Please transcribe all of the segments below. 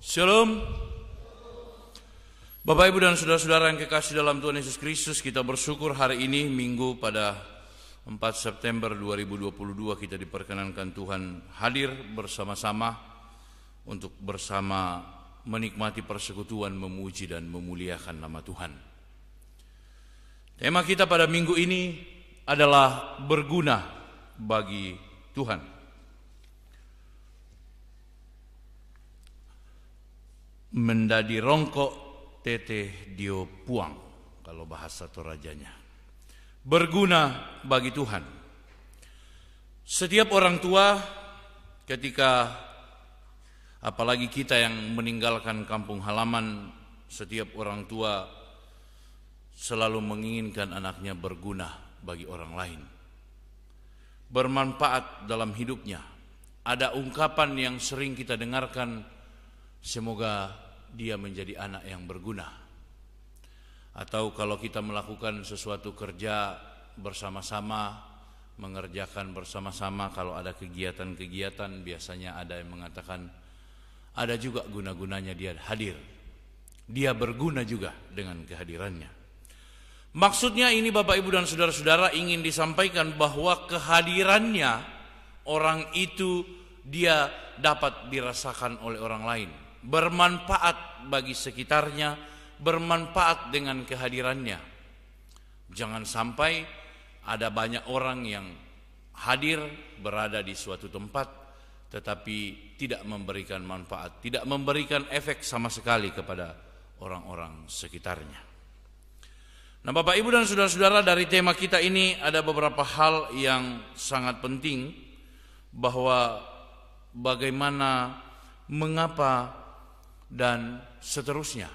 Shalom Bapak Ibu dan Saudara-saudara yang kekasih dalam Tuhan Yesus Kristus Kita bersyukur hari ini Minggu pada 4 September 2022 Kita diperkenankan Tuhan hadir bersama-sama Untuk bersama menikmati persekutuan Memuji dan memuliakan nama Tuhan Tema kita pada minggu ini adalah berguna bagi Tuhan mendadi rongkok teteh dio puang kalau bahasa torajanya berguna bagi Tuhan setiap orang tua ketika apalagi kita yang meninggalkan kampung halaman setiap orang tua selalu menginginkan anaknya berguna bagi orang lain bermanfaat dalam hidupnya ada ungkapan yang sering kita dengarkan Semoga dia menjadi anak yang berguna. Atau kalau kita melakukan sesuatu kerja bersama-sama, mengerjakan bersama-sama kalau ada kegiatan-kegiatan biasanya ada yang mengatakan ada juga guna-gunanya dia hadir. Dia berguna juga dengan kehadirannya. Maksudnya ini Bapak Ibu dan Saudara-saudara ingin disampaikan bahwa kehadirannya orang itu dia dapat dirasakan oleh orang lain bermanfaat bagi sekitarnya, bermanfaat dengan kehadirannya. Jangan sampai ada banyak orang yang hadir berada di suatu tempat tetapi tidak memberikan manfaat, tidak memberikan efek sama sekali kepada orang-orang sekitarnya. Nah, Bapak Ibu dan saudara-saudara, dari tema kita ini ada beberapa hal yang sangat penting bahwa bagaimana mengapa dan seterusnya.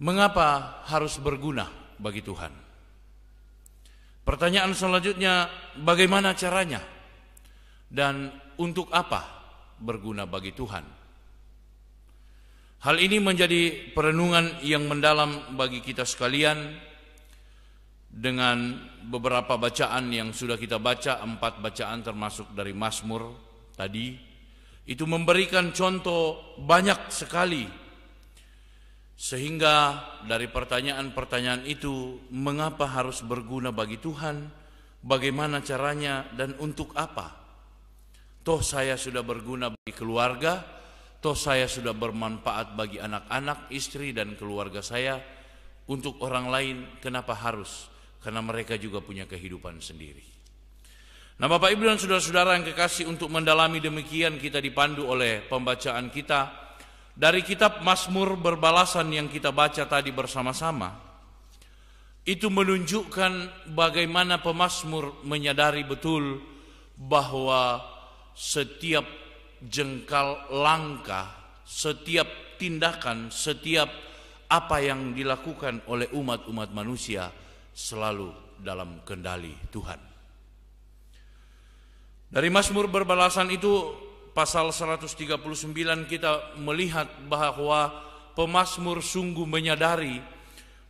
Mengapa harus berguna bagi Tuhan? Pertanyaan selanjutnya, bagaimana caranya? Dan untuk apa berguna bagi Tuhan? Hal ini menjadi perenungan yang mendalam bagi kita sekalian dengan beberapa bacaan yang sudah kita baca, empat bacaan termasuk dari Mazmur tadi itu memberikan contoh banyak sekali sehingga dari pertanyaan-pertanyaan itu mengapa harus berguna bagi Tuhan bagaimana caranya dan untuk apa toh saya sudah berguna bagi keluarga toh saya sudah bermanfaat bagi anak-anak istri dan keluarga saya untuk orang lain kenapa harus karena mereka juga punya kehidupan sendiri Nah Bapak Ibu dan Saudara-saudara yang kekasih untuk mendalami demikian kita dipandu oleh pembacaan kita dari kitab Mazmur berbalasan yang kita baca tadi bersama-sama. Itu menunjukkan bagaimana pemazmur menyadari betul bahwa setiap jengkal langkah, setiap tindakan, setiap apa yang dilakukan oleh umat-umat manusia selalu dalam kendali Tuhan. Dari Mazmur berbalasan itu pasal 139 kita melihat bahwa pemazmur sungguh menyadari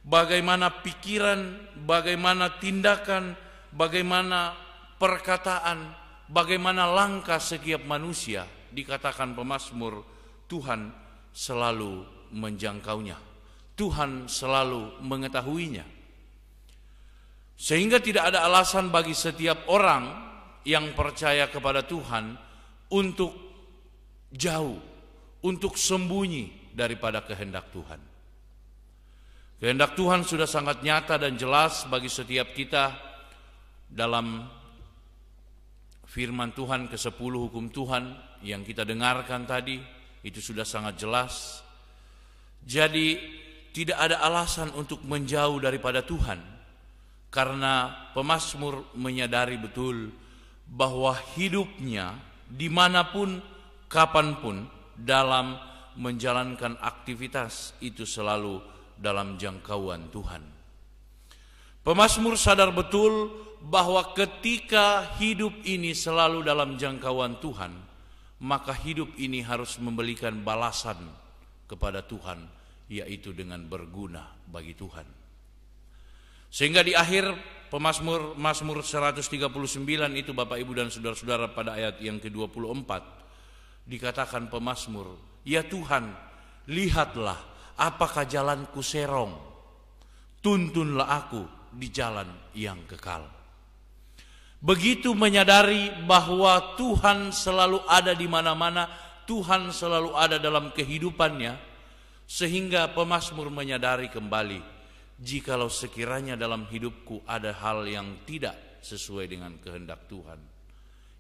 bagaimana pikiran, bagaimana tindakan, bagaimana perkataan, bagaimana langkah setiap manusia dikatakan pemazmur Tuhan selalu menjangkaunya. Tuhan selalu mengetahuinya. Sehingga tidak ada alasan bagi setiap orang yang percaya kepada Tuhan untuk jauh, untuk sembunyi daripada kehendak Tuhan. Kehendak Tuhan sudah sangat nyata dan jelas bagi setiap kita dalam firman Tuhan ke-10 hukum Tuhan yang kita dengarkan tadi itu sudah sangat jelas. Jadi tidak ada alasan untuk menjauh daripada Tuhan karena pemazmur menyadari betul bahwa hidupnya dimanapun, kapanpun, dalam menjalankan aktivitas itu selalu dalam jangkauan Tuhan. Pemasmur sadar betul bahwa ketika hidup ini selalu dalam jangkauan Tuhan, maka hidup ini harus memberikan balasan kepada Tuhan, yaitu dengan berguna bagi Tuhan. Sehingga di akhir Pemasmur Masmur 139 itu Bapak Ibu dan saudara-saudara pada ayat yang ke-24 dikatakan pemasmur, "Ya Tuhan, lihatlah apakah jalanku serong. Tuntunlah aku di jalan yang kekal." Begitu menyadari bahwa Tuhan selalu ada di mana-mana, Tuhan selalu ada dalam kehidupannya, sehingga Pemasmur menyadari kembali jikalau sekiranya dalam hidupku ada hal yang tidak sesuai dengan kehendak Tuhan.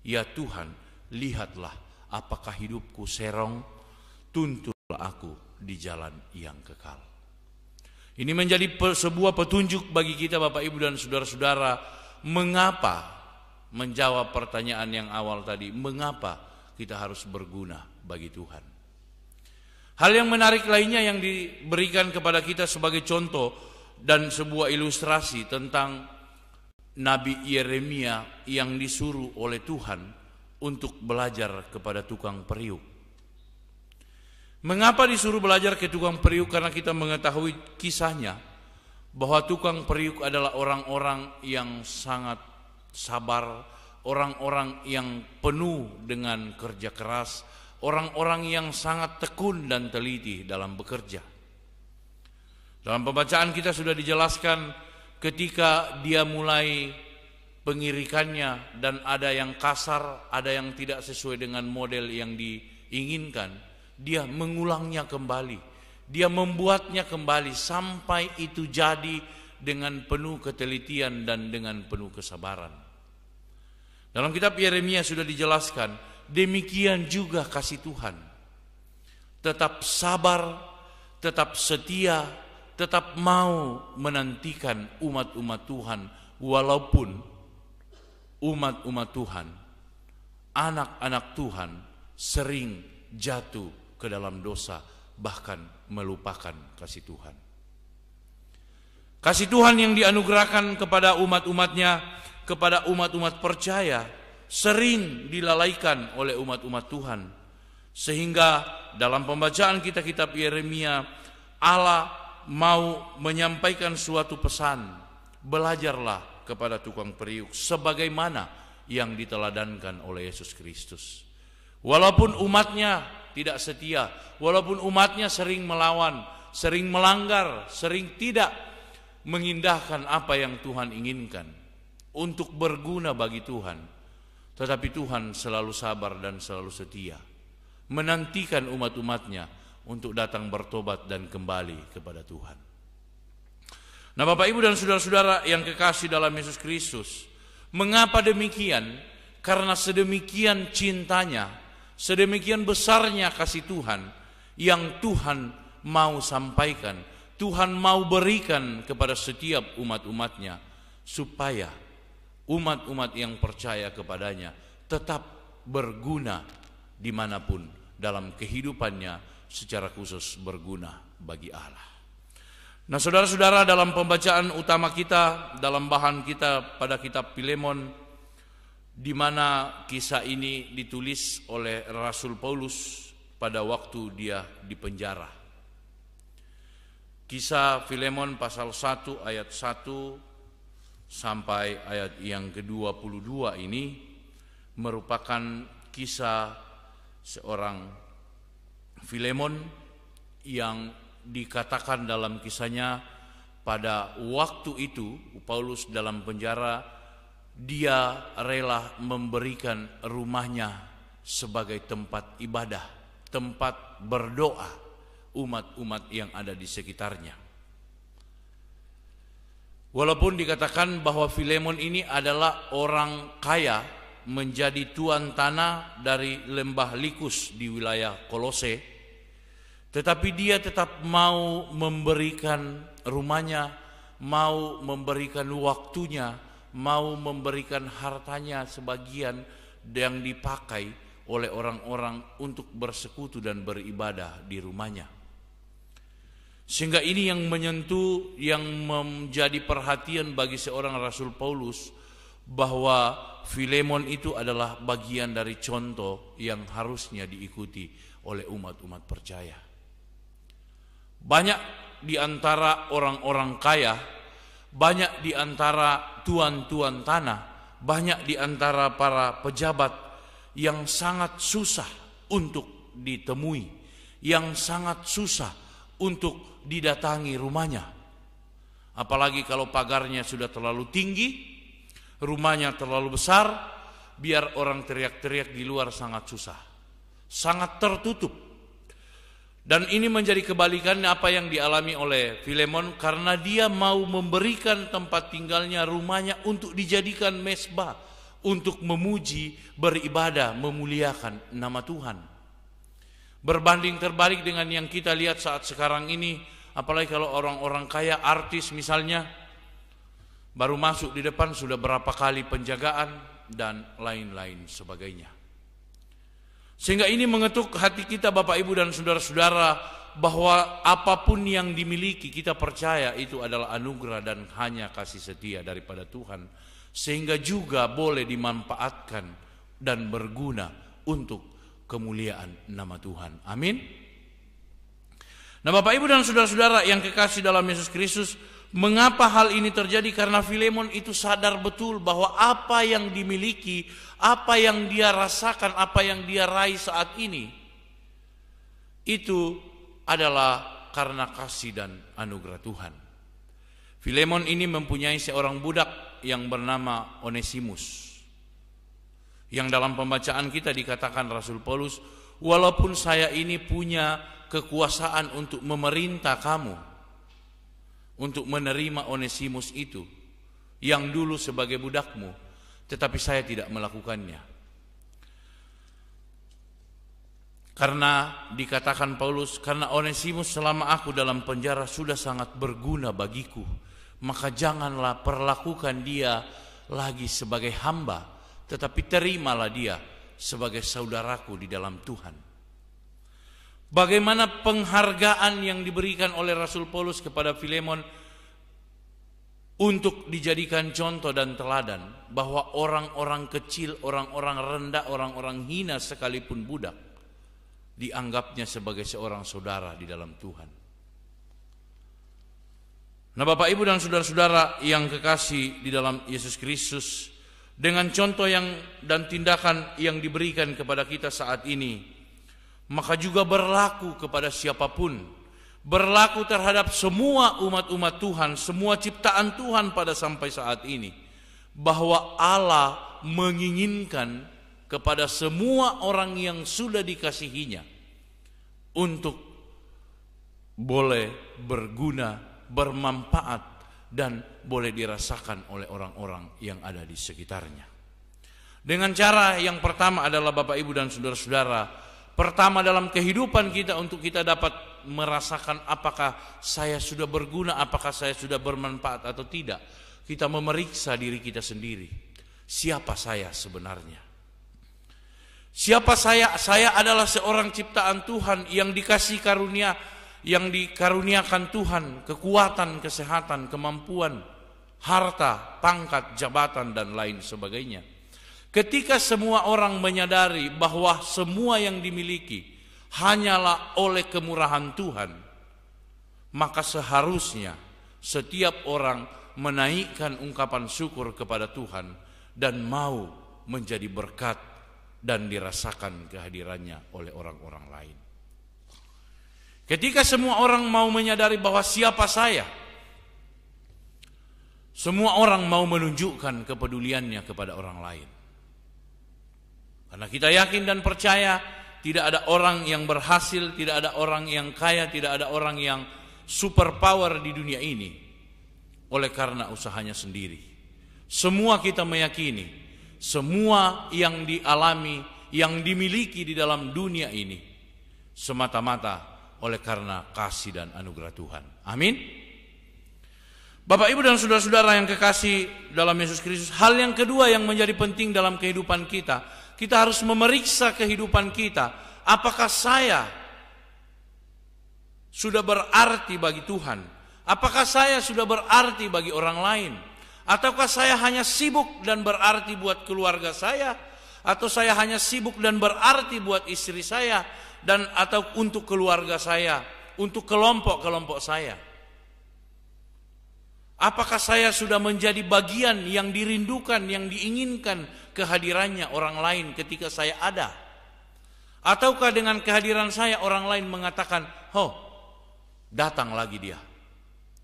Ya Tuhan, lihatlah apakah hidupku serong, tuntunlah aku di jalan yang kekal. Ini menjadi sebuah petunjuk bagi kita Bapak Ibu dan Saudara-saudara, mengapa menjawab pertanyaan yang awal tadi, mengapa kita harus berguna bagi Tuhan. Hal yang menarik lainnya yang diberikan kepada kita sebagai contoh dan sebuah ilustrasi tentang Nabi Yeremia yang disuruh oleh Tuhan untuk belajar kepada tukang periuk. Mengapa disuruh belajar ke tukang periuk? Karena kita mengetahui kisahnya bahwa tukang periuk adalah orang-orang yang sangat sabar, orang-orang yang penuh dengan kerja keras, orang-orang yang sangat tekun dan teliti dalam bekerja. Dalam pembacaan kita sudah dijelaskan ketika dia mulai pengirikannya dan ada yang kasar, ada yang tidak sesuai dengan model yang diinginkan, dia mengulangnya kembali. Dia membuatnya kembali sampai itu jadi dengan penuh ketelitian dan dengan penuh kesabaran. Dalam kitab Yeremia sudah dijelaskan, demikian juga kasih Tuhan. Tetap sabar, tetap setia tetap mau menantikan umat-umat Tuhan walaupun umat-umat Tuhan anak-anak Tuhan sering jatuh ke dalam dosa bahkan melupakan kasih Tuhan kasih Tuhan yang dianugerahkan kepada umat-umatnya kepada umat-umat percaya sering dilalaikan oleh umat-umat Tuhan sehingga dalam pembacaan kita kitab Yeremia Allah mau menyampaikan suatu pesan, belajarlah kepada tukang periuk sebagaimana yang diteladankan oleh Yesus Kristus. Walaupun umatnya tidak setia, walaupun umatnya sering melawan, sering melanggar, sering tidak mengindahkan apa yang Tuhan inginkan untuk berguna bagi Tuhan. Tetapi Tuhan selalu sabar dan selalu setia, menantikan umat-umatnya untuk datang bertobat dan kembali kepada Tuhan. Nah, Bapak Ibu dan saudara-saudara yang kekasih dalam Yesus Kristus, mengapa demikian? Karena sedemikian cintanya, sedemikian besarnya kasih Tuhan yang Tuhan mau sampaikan, Tuhan mau berikan kepada setiap umat-umatnya supaya umat-umat yang percaya kepadanya tetap berguna dimanapun dalam kehidupannya secara khusus berguna bagi Allah. Nah saudara-saudara dalam pembacaan utama kita, dalam bahan kita pada kitab Filemon, di mana kisah ini ditulis oleh Rasul Paulus pada waktu dia di penjara. Kisah Filemon pasal 1 ayat 1 sampai ayat yang ke-22 ini merupakan kisah seorang Filemon yang dikatakan dalam kisahnya pada waktu itu Paulus dalam penjara dia rela memberikan rumahnya sebagai tempat ibadah, tempat berdoa umat-umat yang ada di sekitarnya. Walaupun dikatakan bahwa Filemon ini adalah orang kaya menjadi tuan tanah dari lembah Likus di wilayah Kolose, tetapi dia tetap mau memberikan rumahnya, mau memberikan waktunya, mau memberikan hartanya sebagian yang dipakai oleh orang-orang untuk bersekutu dan beribadah di rumahnya. Sehingga ini yang menyentuh, yang menjadi perhatian bagi seorang Rasul Paulus bahwa Filemon itu adalah bagian dari contoh yang harusnya diikuti oleh umat-umat percaya. Banyak di antara orang-orang kaya, banyak di antara tuan-tuan tanah, banyak di antara para pejabat yang sangat susah untuk ditemui, yang sangat susah untuk didatangi rumahnya. Apalagi kalau pagarnya sudah terlalu tinggi, rumahnya terlalu besar, biar orang teriak-teriak di luar sangat susah. Sangat tertutup dan ini menjadi kebalikan apa yang dialami oleh Filemon karena dia mau memberikan tempat tinggalnya rumahnya untuk dijadikan mesbah untuk memuji, beribadah, memuliakan nama Tuhan. Berbanding terbalik dengan yang kita lihat saat sekarang ini, apalagi kalau orang-orang kaya, artis misalnya, baru masuk di depan sudah berapa kali penjagaan dan lain-lain sebagainya. Sehingga ini mengetuk hati kita Bapak Ibu dan saudara-saudara bahwa apapun yang dimiliki kita percaya itu adalah anugerah dan hanya kasih setia daripada Tuhan sehingga juga boleh dimanfaatkan dan berguna untuk kemuliaan nama Tuhan. Amin. Nah, Bapak Ibu dan saudara-saudara yang kekasih dalam Yesus Kristus, Mengapa hal ini terjadi? Karena Filemon itu sadar betul bahwa apa yang dimiliki, apa yang dia rasakan, apa yang dia raih saat ini, itu adalah karena kasih dan anugerah Tuhan. Filemon ini mempunyai seorang budak yang bernama Onesimus. Yang dalam pembacaan kita dikatakan Rasul Paulus, walaupun saya ini punya kekuasaan untuk memerintah kamu, untuk menerima Onesimus itu yang dulu sebagai budakmu, tetapi saya tidak melakukannya. Karena dikatakan Paulus, karena Onesimus selama aku dalam penjara sudah sangat berguna bagiku, maka janganlah perlakukan dia lagi sebagai hamba, tetapi terimalah dia sebagai saudaraku di dalam Tuhan. Bagaimana penghargaan yang diberikan oleh Rasul Paulus kepada Filemon untuk dijadikan contoh dan teladan bahwa orang-orang kecil, orang-orang rendah, orang-orang hina sekalipun budak dianggapnya sebagai seorang saudara di dalam Tuhan. Nah, Bapak Ibu dan saudara-saudara yang kekasih di dalam Yesus Kristus, dengan contoh yang dan tindakan yang diberikan kepada kita saat ini, maka juga berlaku kepada siapapun, berlaku terhadap semua umat-umat Tuhan, semua ciptaan Tuhan pada sampai saat ini, bahwa Allah menginginkan kepada semua orang yang sudah dikasihinya untuk boleh berguna, bermanfaat, dan boleh dirasakan oleh orang-orang yang ada di sekitarnya. Dengan cara yang pertama adalah Bapak Ibu dan Saudara-saudara, Pertama dalam kehidupan kita untuk kita dapat merasakan apakah saya sudah berguna, apakah saya sudah bermanfaat atau tidak. Kita memeriksa diri kita sendiri. Siapa saya sebenarnya? Siapa saya? Saya adalah seorang ciptaan Tuhan yang dikasih karunia, yang dikaruniakan Tuhan, kekuatan, kesehatan, kemampuan, harta, pangkat, jabatan dan lain sebagainya. Ketika semua orang menyadari bahwa semua yang dimiliki hanyalah oleh kemurahan Tuhan, maka seharusnya setiap orang menaikkan ungkapan syukur kepada Tuhan dan mau menjadi berkat dan dirasakan kehadirannya oleh orang-orang lain. Ketika semua orang mau menyadari bahwa siapa saya, semua orang mau menunjukkan kepeduliannya kepada orang lain. Karena kita yakin dan percaya tidak ada orang yang berhasil, tidak ada orang yang kaya, tidak ada orang yang super power di dunia ini oleh karena usahanya sendiri. Semua kita meyakini, semua yang dialami, yang dimiliki di dalam dunia ini semata-mata oleh karena kasih dan anugerah Tuhan. Amin. Bapak Ibu dan saudara-saudara yang kekasih dalam Yesus Kristus, hal yang kedua yang menjadi penting dalam kehidupan kita kita harus memeriksa kehidupan kita. Apakah saya sudah berarti bagi Tuhan? Apakah saya sudah berarti bagi orang lain? Ataukah saya hanya sibuk dan berarti buat keluarga saya? Atau saya hanya sibuk dan berarti buat istri saya dan atau untuk keluarga saya, untuk kelompok-kelompok saya? Apakah saya sudah menjadi bagian yang dirindukan, yang diinginkan kehadirannya orang lain ketika saya ada? Ataukah dengan kehadiran saya orang lain mengatakan, "Oh, datang lagi dia."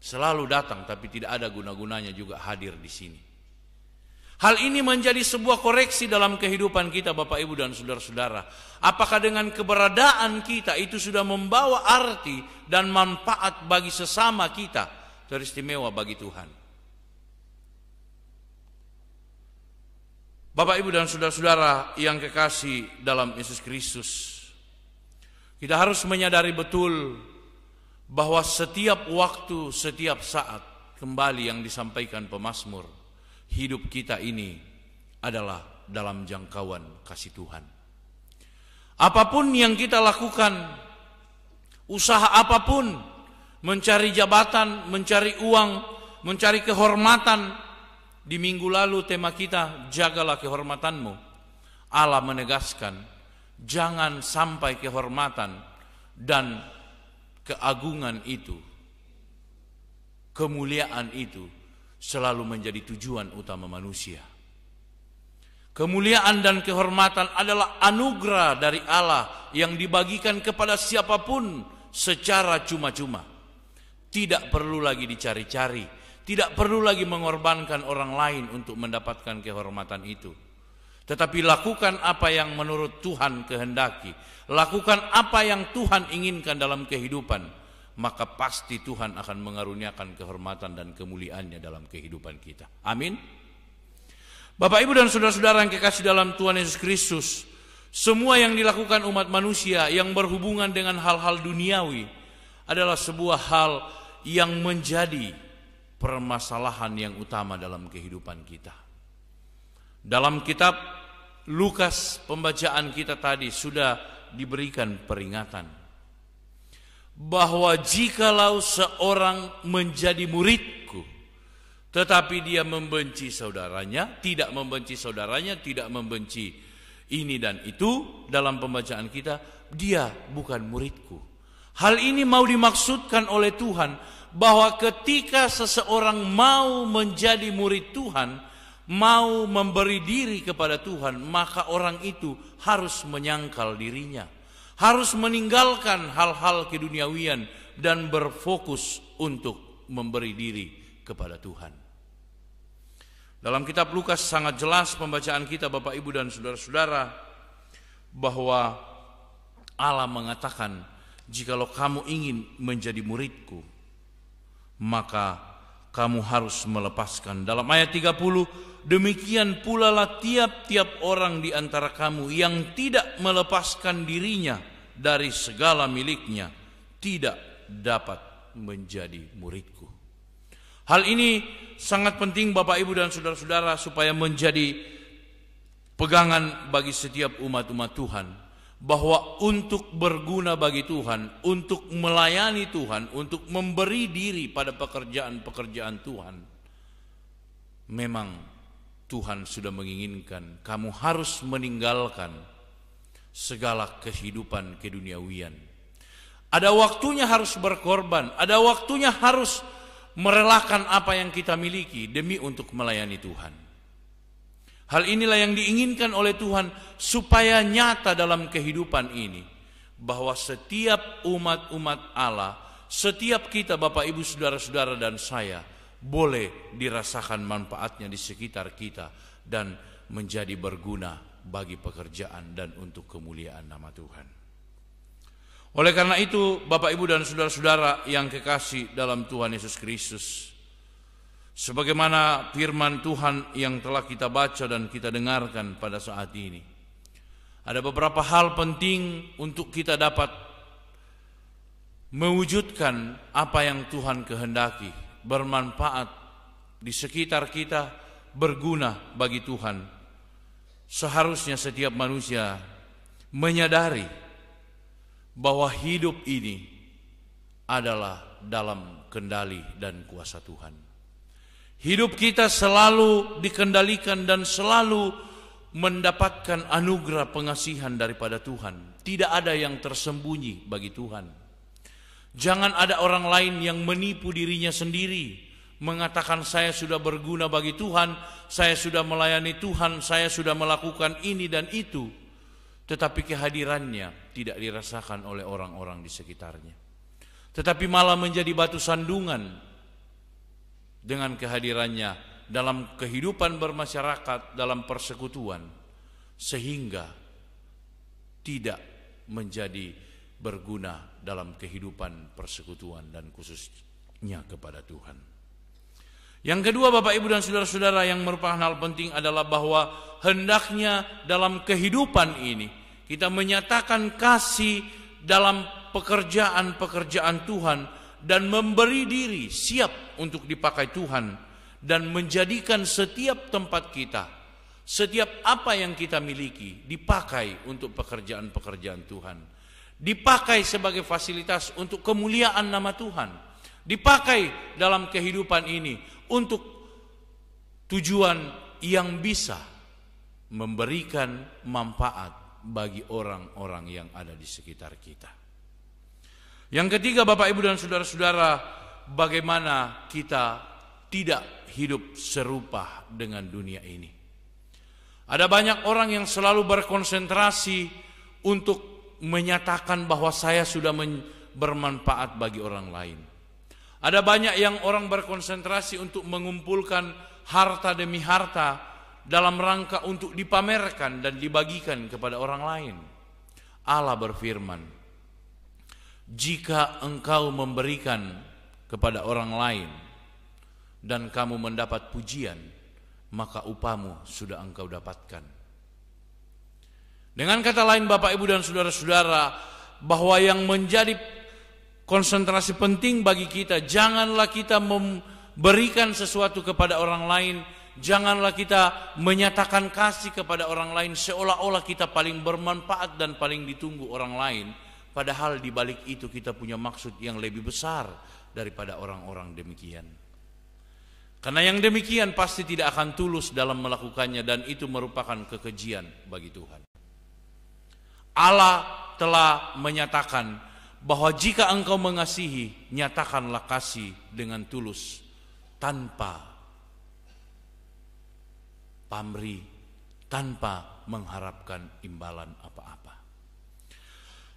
Selalu datang tapi tidak ada guna-gunanya juga hadir di sini. Hal ini menjadi sebuah koreksi dalam kehidupan kita Bapak Ibu dan Saudara-saudara. Apakah dengan keberadaan kita itu sudah membawa arti dan manfaat bagi sesama kita, teristimewa bagi Tuhan. Bapak Ibu dan saudara-saudara yang kekasih dalam Yesus Kristus. Kita harus menyadari betul bahwa setiap waktu, setiap saat kembali yang disampaikan pemazmur, hidup kita ini adalah dalam jangkauan kasih Tuhan. Apapun yang kita lakukan, usaha apapun, mencari jabatan, mencari uang, mencari kehormatan, di minggu lalu tema kita jagalah kehormatanmu. Allah menegaskan jangan sampai kehormatan dan keagungan itu, kemuliaan itu selalu menjadi tujuan utama manusia. Kemuliaan dan kehormatan adalah anugerah dari Allah yang dibagikan kepada siapapun secara cuma-cuma. Tidak perlu lagi dicari-cari tidak perlu lagi mengorbankan orang lain untuk mendapatkan kehormatan itu. Tetapi lakukan apa yang menurut Tuhan kehendaki. Lakukan apa yang Tuhan inginkan dalam kehidupan. Maka pasti Tuhan akan mengaruniakan kehormatan dan kemuliaannya dalam kehidupan kita. Amin. Bapak ibu dan saudara-saudara yang kekasih dalam Tuhan Yesus Kristus. Semua yang dilakukan umat manusia yang berhubungan dengan hal-hal duniawi adalah sebuah hal yang menjadi permasalahan yang utama dalam kehidupan kita. Dalam kitab Lukas pembacaan kita tadi sudah diberikan peringatan bahwa jikalau seorang menjadi muridku tetapi dia membenci saudaranya, tidak membenci saudaranya, tidak membenci ini dan itu dalam pembacaan kita, dia bukan muridku. Hal ini mau dimaksudkan oleh Tuhan bahwa ketika seseorang mau menjadi murid Tuhan, mau memberi diri kepada Tuhan, maka orang itu harus menyangkal dirinya, harus meninggalkan hal-hal keduniawian dan berfokus untuk memberi diri kepada Tuhan. Dalam kitab Lukas sangat jelas pembacaan kita Bapak Ibu dan saudara-saudara bahwa Allah mengatakan, "Jikalau kamu ingin menjadi muridku, maka kamu harus melepaskan. Dalam ayat 30, demikian pula lah tiap-tiap orang di antara kamu yang tidak melepaskan dirinya dari segala miliknya, tidak dapat menjadi muridku. Hal ini sangat penting Bapak Ibu dan Saudara-saudara supaya menjadi pegangan bagi setiap umat-umat Tuhan bahwa untuk berguna bagi Tuhan, untuk melayani Tuhan, untuk memberi diri pada pekerjaan-pekerjaan Tuhan, memang Tuhan sudah menginginkan kamu harus meninggalkan segala kehidupan keduniawian. Ada waktunya harus berkorban, ada waktunya harus merelakan apa yang kita miliki demi untuk melayani Tuhan. Hal inilah yang diinginkan oleh Tuhan supaya nyata dalam kehidupan ini bahwa setiap umat-umat Allah, setiap kita Bapak Ibu saudara-saudara dan saya boleh dirasakan manfaatnya di sekitar kita dan menjadi berguna bagi pekerjaan dan untuk kemuliaan nama Tuhan. Oleh karena itu, Bapak Ibu dan saudara-saudara yang kekasih dalam Tuhan Yesus Kristus, sebagaimana firman Tuhan yang telah kita baca dan kita dengarkan pada saat ini. Ada beberapa hal penting untuk kita dapat mewujudkan apa yang Tuhan kehendaki, bermanfaat di sekitar kita, berguna bagi Tuhan. Seharusnya setiap manusia menyadari bahwa hidup ini adalah dalam kendali dan kuasa Tuhan. Hidup kita selalu dikendalikan dan selalu mendapatkan anugerah pengasihan daripada Tuhan. Tidak ada yang tersembunyi bagi Tuhan. Jangan ada orang lain yang menipu dirinya sendiri, mengatakan saya sudah berguna bagi Tuhan, saya sudah melayani Tuhan, saya sudah melakukan ini dan itu, tetapi kehadirannya tidak dirasakan oleh orang-orang di sekitarnya. Tetapi malah menjadi batu sandungan dengan kehadirannya dalam kehidupan bermasyarakat, dalam persekutuan, sehingga tidak menjadi berguna dalam kehidupan persekutuan dan khususnya kepada Tuhan. Yang kedua Bapak Ibu dan Saudara-saudara yang merupakan hal penting adalah bahwa hendaknya dalam kehidupan ini kita menyatakan kasih dalam pekerjaan-pekerjaan Tuhan dan memberi diri siap untuk dipakai Tuhan dan menjadikan setiap tempat kita, setiap apa yang kita miliki dipakai untuk pekerjaan-pekerjaan Tuhan. Dipakai sebagai fasilitas untuk kemuliaan nama Tuhan. Dipakai dalam kehidupan ini untuk tujuan yang bisa memberikan manfaat bagi orang-orang yang ada di sekitar kita. Yang ketiga Bapak Ibu dan Saudara-saudara, bagaimana kita tidak hidup serupa dengan dunia ini. Ada banyak orang yang selalu berkonsentrasi untuk menyatakan bahwa saya sudah bermanfaat bagi orang lain. Ada banyak yang orang berkonsentrasi untuk mengumpulkan harta demi harta dalam rangka untuk dipamerkan dan dibagikan kepada orang lain. Allah berfirman, jika engkau memberikan kepada orang lain dan kamu mendapat pujian, maka upamu sudah engkau dapatkan. Dengan kata lain Bapak Ibu dan saudara-saudara, bahwa yang menjadi konsentrasi penting bagi kita, janganlah kita memberikan sesuatu kepada orang lain, janganlah kita menyatakan kasih kepada orang lain seolah-olah kita paling bermanfaat dan paling ditunggu orang lain Padahal di balik itu kita punya maksud yang lebih besar daripada orang-orang demikian. Karena yang demikian pasti tidak akan tulus dalam melakukannya dan itu merupakan kekejian bagi Tuhan. Allah telah menyatakan bahwa jika engkau mengasihi, nyatakanlah kasih dengan tulus tanpa pamrih, tanpa mengharapkan imbalan apa-apa.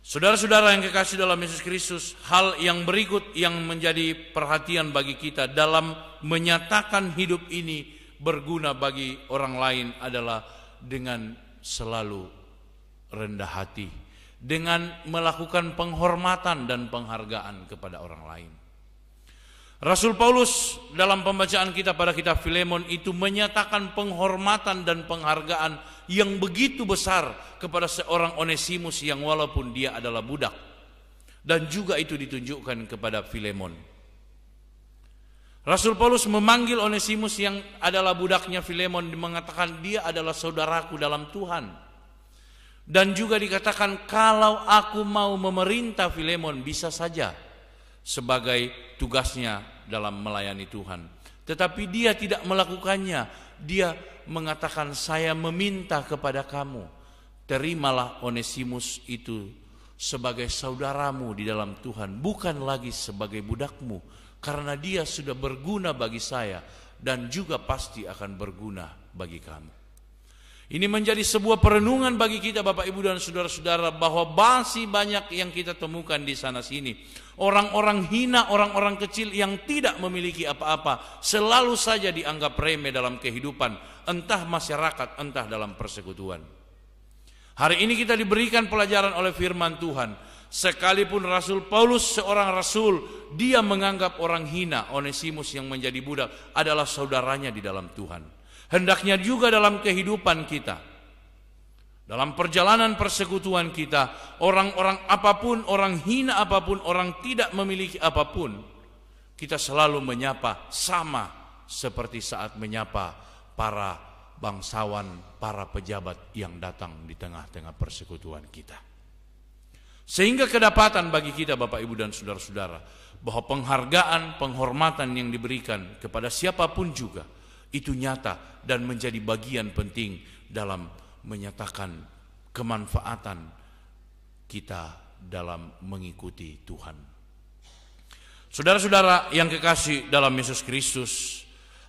Saudara-saudara yang kekasih dalam Yesus Kristus, hal yang berikut yang menjadi perhatian bagi kita dalam menyatakan hidup ini berguna bagi orang lain adalah dengan selalu rendah hati, dengan melakukan penghormatan dan penghargaan kepada orang lain. Rasul Paulus dalam pembacaan kita pada kitab Filemon itu menyatakan penghormatan dan penghargaan yang begitu besar kepada seorang Onesimus yang walaupun dia adalah budak. Dan juga itu ditunjukkan kepada Filemon. Rasul Paulus memanggil Onesimus yang adalah budaknya Filemon mengatakan dia adalah saudaraku dalam Tuhan. Dan juga dikatakan kalau aku mau memerintah Filemon bisa saja sebagai tugasnya dalam melayani Tuhan. Tetapi dia tidak melakukannya. Dia mengatakan, "Saya meminta kepada kamu, terimalah Onesimus itu sebagai saudaramu di dalam Tuhan, bukan lagi sebagai budakmu, karena dia sudah berguna bagi saya dan juga pasti akan berguna bagi kamu." Ini menjadi sebuah perenungan bagi kita Bapak Ibu dan saudara-saudara bahwa masih banyak yang kita temukan di sana sini orang-orang hina, orang-orang kecil yang tidak memiliki apa-apa selalu saja dianggap remeh dalam kehidupan, entah masyarakat, entah dalam persekutuan. Hari ini kita diberikan pelajaran oleh firman Tuhan. Sekalipun Rasul Paulus seorang rasul, dia menganggap orang hina, Onesimus yang menjadi budak adalah saudaranya di dalam Tuhan. Hendaknya juga dalam kehidupan kita, dalam perjalanan persekutuan kita, orang-orang apapun, orang hina apapun, orang tidak memiliki apapun, kita selalu menyapa sama seperti saat menyapa para bangsawan, para pejabat yang datang di tengah-tengah persekutuan kita. Sehingga kedapatan bagi kita Bapak Ibu dan Saudara-saudara bahwa penghargaan, penghormatan yang diberikan kepada siapapun juga itu nyata dan menjadi bagian penting dalam menyatakan kemanfaatan kita dalam mengikuti Tuhan. Saudara-saudara yang kekasih dalam Yesus Kristus,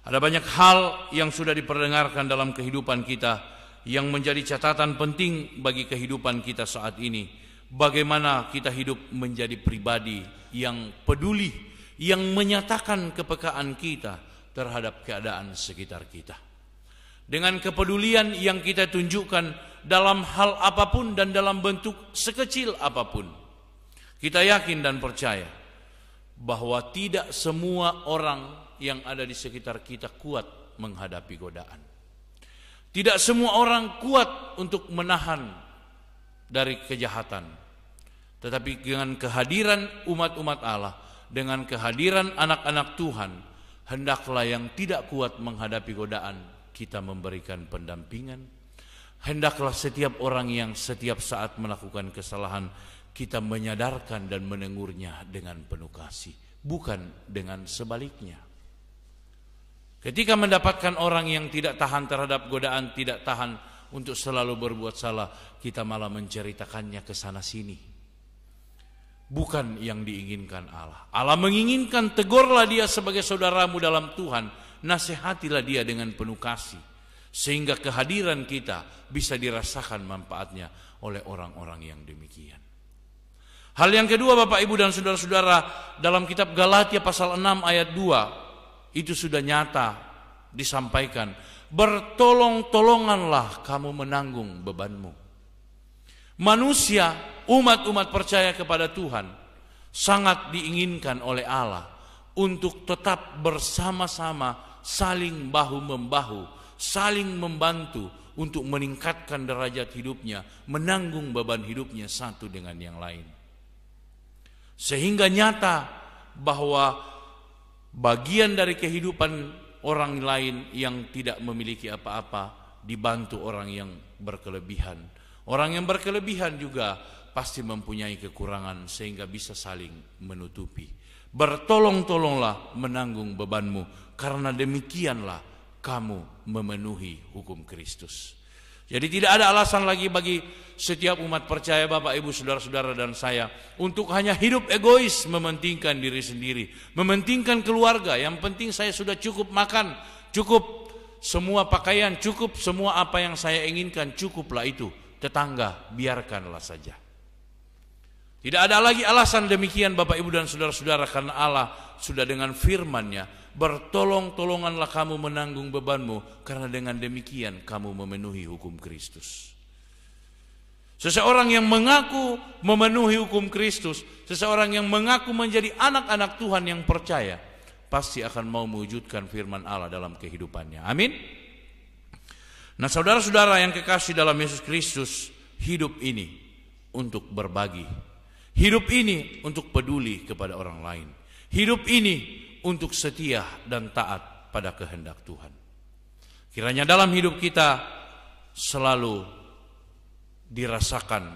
ada banyak hal yang sudah diperdengarkan dalam kehidupan kita yang menjadi catatan penting bagi kehidupan kita saat ini. Bagaimana kita hidup menjadi pribadi yang peduli, yang menyatakan kepekaan kita terhadap keadaan sekitar kita dengan kepedulian yang kita tunjukkan dalam hal apapun dan dalam bentuk sekecil apapun. Kita yakin dan percaya bahwa tidak semua orang yang ada di sekitar kita kuat menghadapi godaan. Tidak semua orang kuat untuk menahan dari kejahatan. Tetapi dengan kehadiran umat-umat Allah, dengan kehadiran anak-anak Tuhan, hendaklah yang tidak kuat menghadapi godaan kita memberikan pendampingan. Hendaklah setiap orang yang setiap saat melakukan kesalahan, kita menyadarkan dan menegurnya dengan penuh kasih, bukan dengan sebaliknya. Ketika mendapatkan orang yang tidak tahan terhadap godaan, tidak tahan untuk selalu berbuat salah, kita malah menceritakannya ke sana sini bukan yang diinginkan Allah. Allah menginginkan tegurlah dia sebagai saudaramu dalam Tuhan, nasihatilah dia dengan penuh kasih sehingga kehadiran kita bisa dirasakan manfaatnya oleh orang-orang yang demikian. Hal yang kedua Bapak Ibu dan Saudara-saudara dalam kitab Galatia pasal 6 ayat 2 itu sudah nyata disampaikan bertolong-tolonganlah kamu menanggung bebanmu. Manusia umat-umat percaya kepada Tuhan sangat diinginkan oleh Allah untuk tetap bersama-sama saling bahu-membahu, saling membantu untuk meningkatkan derajat hidupnya, menanggung beban hidupnya satu dengan yang lain. Sehingga nyata bahwa bagian dari kehidupan orang lain yang tidak memiliki apa-apa dibantu orang yang berkelebihan. Orang yang berkelebihan juga pasti mempunyai kekurangan sehingga bisa saling menutupi bertolong-tolonglah menanggung bebanmu, karena demikianlah kamu memenuhi hukum Kristus. Jadi tidak ada alasan lagi bagi setiap umat percaya Bapak Ibu Saudara-saudara dan saya untuk hanya hidup egois mementingkan diri sendiri, mementingkan keluarga. Yang penting saya sudah cukup makan, cukup semua pakaian, cukup semua apa yang saya inginkan, cukuplah itu. Tetangga biarkanlah saja. Tidak ada lagi alasan demikian Bapak Ibu dan Saudara-saudara karena Allah sudah dengan firman-Nya bertolong-tolonganlah kamu menanggung bebanmu karena dengan demikian kamu memenuhi hukum Kristus. Seseorang yang mengaku memenuhi hukum Kristus, seseorang yang mengaku menjadi anak-anak Tuhan yang percaya, pasti akan mau mewujudkan firman Allah dalam kehidupannya. Amin. Nah, saudara-saudara yang kekasih dalam Yesus Kristus, hidup ini untuk berbagi Hidup ini untuk peduli kepada orang lain. Hidup ini untuk setia dan taat pada kehendak Tuhan. Kiranya dalam hidup kita selalu dirasakan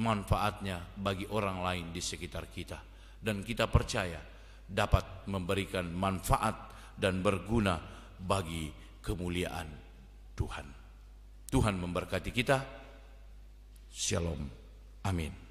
manfaatnya bagi orang lain di sekitar kita dan kita percaya dapat memberikan manfaat dan berguna bagi kemuliaan Tuhan. Tuhan memberkati kita. Shalom. Amin.